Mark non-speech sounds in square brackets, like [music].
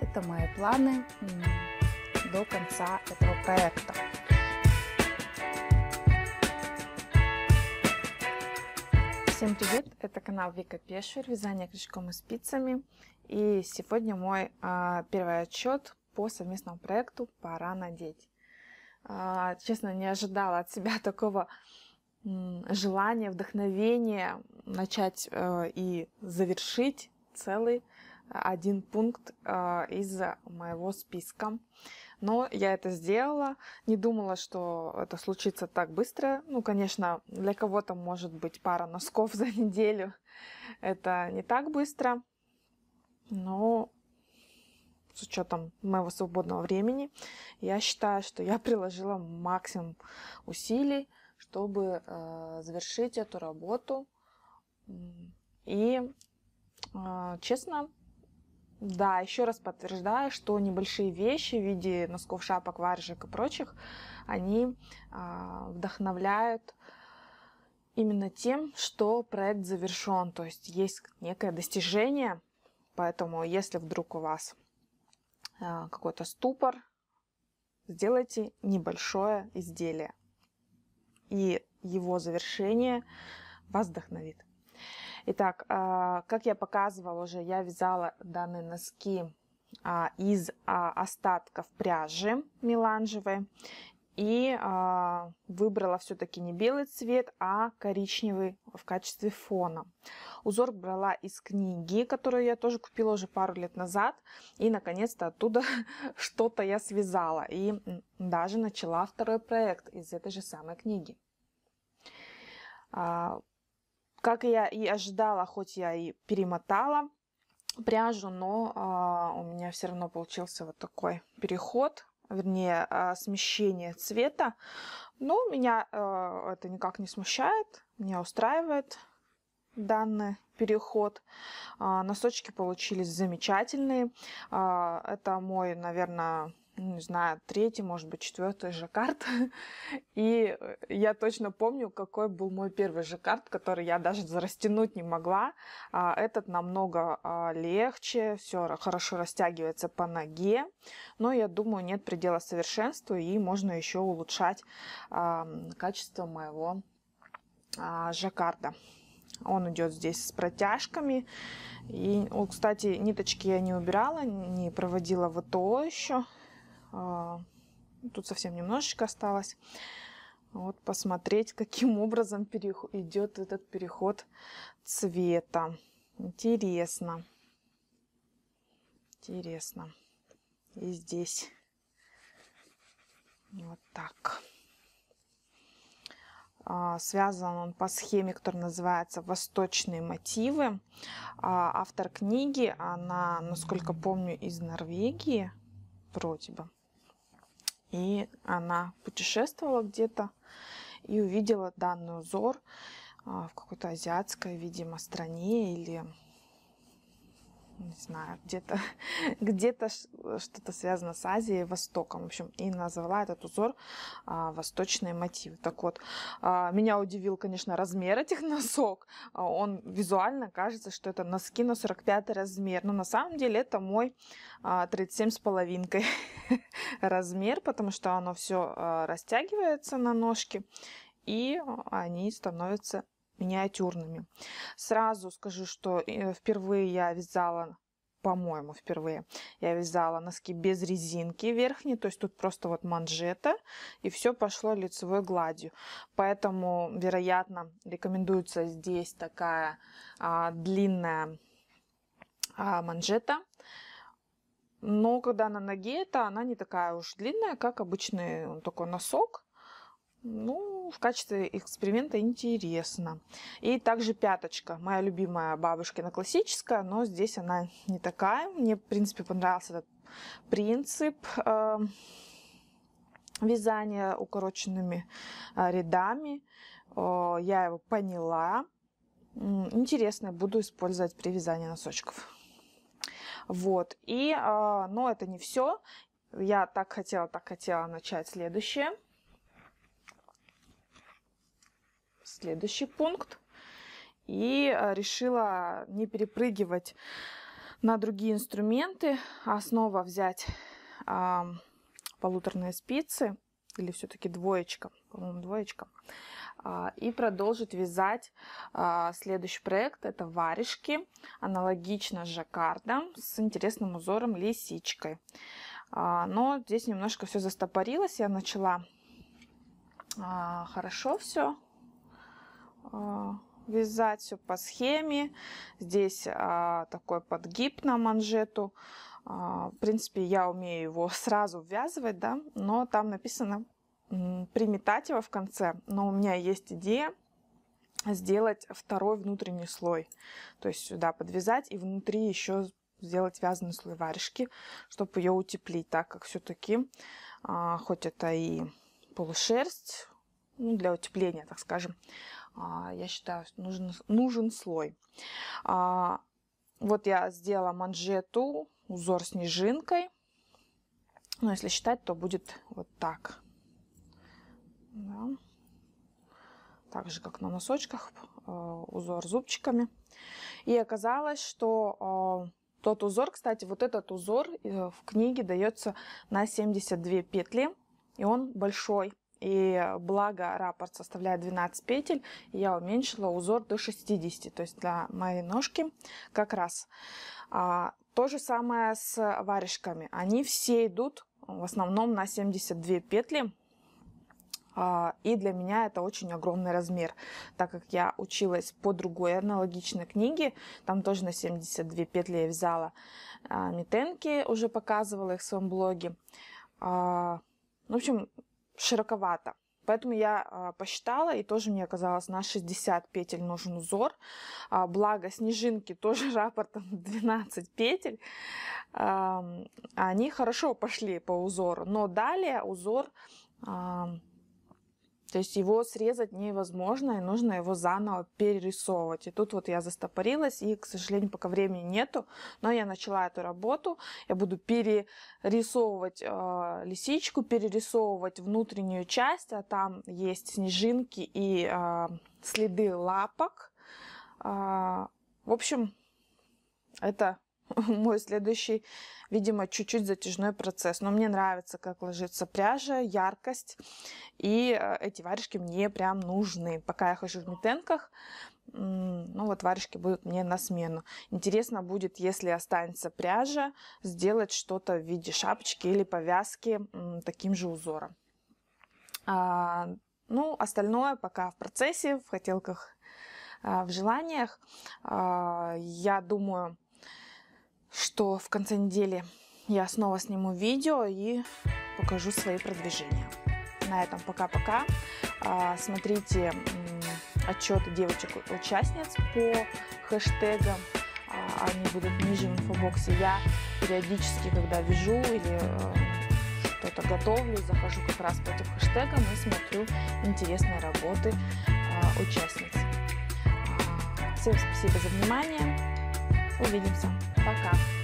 Это мои планы до конца этого проекта. Всем привет! Это канал Вика Пешер, вязание крючком и спицами. И сегодня мой а, первый отчет по совместному проекту «Пора надеть». А, честно, не ожидала от себя [laughs] такого желания, вдохновения начать а, и завершить целый один пункт э, из моего списка. Но я это сделала, не думала, что это случится так быстро. Ну, конечно, для кого-то может быть пара носков [laughs] за неделю. Это не так быстро, но с учетом моего свободного времени, я считаю, что я приложила максимум усилий, чтобы э, завершить эту работу. И, э, честно, да, еще раз подтверждаю, что небольшие вещи в виде носков, шапок, варежек и прочих, они э, вдохновляют именно тем, что проект завершен, то есть есть некое достижение, поэтому если вдруг у вас э, какой-то ступор, сделайте небольшое изделие, и его завершение вас вдохновит. Итак, а, как я показывала уже, я вязала данные носки а, из а, остатков пряжи меланжевой и выбрала все-таки не белый цвет, а коричневый в качестве фона. Узор брала из книги, которую я тоже купила уже пару лет назад. И, наконец-то, оттуда [laughs] что-то я связала. И даже начала второй проект из этой же самой книги. Как я и ожидала, хоть я и перемотала пряжу, но а, у меня все равно получился вот такой переход, вернее а, смещение цвета. Но меня а, это никак не смущает, меня устраивает данный переход. А, носочки получились замечательные. А, это мой, наверное, не знаю, третий, может быть, четвертый жаккард. [laughs] И э, я точно помню, какой был мой первый жаккард, который я даже растянуть не могла. А, этот намного а, легче, все хорошо растягивается по ноге. Но я думаю, нет предела совершенству, и можно еще улучшать а, качество моего жаккарда. Он идет здесь с протяжками. И, кстати, ниточки я не убирала, не проводила ВТО еще. А, ну, тут совсем немножечко осталось. Вот посмотреть, каким образом идет этот переход цвета. Интересно. Интересно. И здесь. Вот так. А, связан он по схеме, которая называется «Восточные мотивы». А, автор книги, она, насколько помню, из Норвегии, вроде бы. И она путешествовала где-то и увидела данный узор а, в какой-то азиатской, видимо, стране или не знаю, где-то где, [laughs] где что-то связано с Азией, Востоком, в общем, и назвала этот узор а, «Восточные мотивы». Так вот, а, меня удивил, конечно, размер этих [laughs] носок, а, он визуально кажется, что это носки на 45 размер, но на самом деле это мой а, 37 с половинкой [laughs] размер, потому что оно все а, растягивается на ножки, и они становятся миниатюрными. Сразу скажу, что э, впервые я вязала по-моему, впервые я вязала носки без резинки верхней, то есть тут просто вот манжета, и все пошло лицевой гладью. Поэтому, вероятно, рекомендуется здесь такая а, длинная а, манжета. Но когда на ноге это, она не такая уж длинная, как обычный ну, такой носок. Ну, в качестве эксперимента интересно. И также пяточка, моя любимая бабушкина классическая, но здесь она не такая. Мне, в принципе, понравился этот принцип эм, вязания укороченными э, рядами. Я его поняла. Интересно, буду использовать при вязании носочков. Вот, и, э, но это не все. Я так хотела, так хотела начать следующее. следующий пункт и а, решила не перепрыгивать на другие инструменты, а снова взять э, полуторные спицы или все-таки двоечка, по-моему, двоечка, э, и продолжить вязать э, следующий проект. Это варежки, аналогично жаккардам с интересным узором лисичкой. Э, но здесь немножко все застопорилось, я начала э, хорошо все Э, вязать все по схеме. Здесь а, такой подгиб на манжету. А, в принципе, я умею его [laughs] сразу ввязывать, да, но там написано приметать его в конце. Но у меня есть идея сделать второй внутренний слой. То есть сюда подвязать и внутри еще сделать вязаный слой варежки, чтобы ее утеплить, так как все-таки, а, хоть это и полушерсть, ну, для утепления, так скажем, а, я считаю, нужен, нужен слой. А, вот я сделала манжету, узор снежинкой. Но ну, если считать, то будет вот так. Да. Так же, как на носочках, а, узор зубчиками. И оказалось, что тот узор, кстати, вот этот узор э, в книге дается на 72 петли, и он большой. И благо раппорт составляет 12 петель, я уменьшила узор до 60, то есть для моей ножки как раз. А, то же самое с варежками. Они все идут в основном на 72 петли. А, и для меня это очень огромный размер, так как я училась по другой аналогичной книге, там тоже на 72 петли я вязала а, метенки, уже показывала их в своем блоге. А, ну, в общем, широковато. Поэтому я а, посчитала, и тоже мне оказалось на 60 петель нужен узор. А, благо, снежинки тоже [laughs] рапортом 12 петель. Они хорошо пошли по узору, но далее узор то есть его срезать невозможно, и нужно его заново перерисовывать. И тут вот я застопорилась, и, к сожалению, пока времени нету, но я начала эту работу. Я буду перерисовывать э, лисичку, перерисовывать внутреннюю часть, а там есть снежинки и э, следы лапок. Э, в общем, это [laughs] мой следующий, видимо, чуть-чуть затяжной процесс. Но мне нравится, как ложится пряжа, яркость. И э, эти варежки мне прям нужны. Пока я хожу в метенках, ну вот варежки будут мне на смену. Интересно будет, если останется пряжа, сделать что-то в виде шапочки или повязки таким же узором. А, ну, остальное пока в процессе, в хотелках, а, в желаниях. А, я думаю, что в конце недели я снова сниму видео и покажу свои продвижения. На этом пока-пока. А, смотрите отчеты девочек-участниц по хэштегам. А, они будут ниже в инфобоксе. Я периодически, когда вижу или э, что-то готовлю, захожу как раз по этим хэштегам и смотрю интересные работы а, участниц. Всем спасибо за внимание. Увидимся. Пока!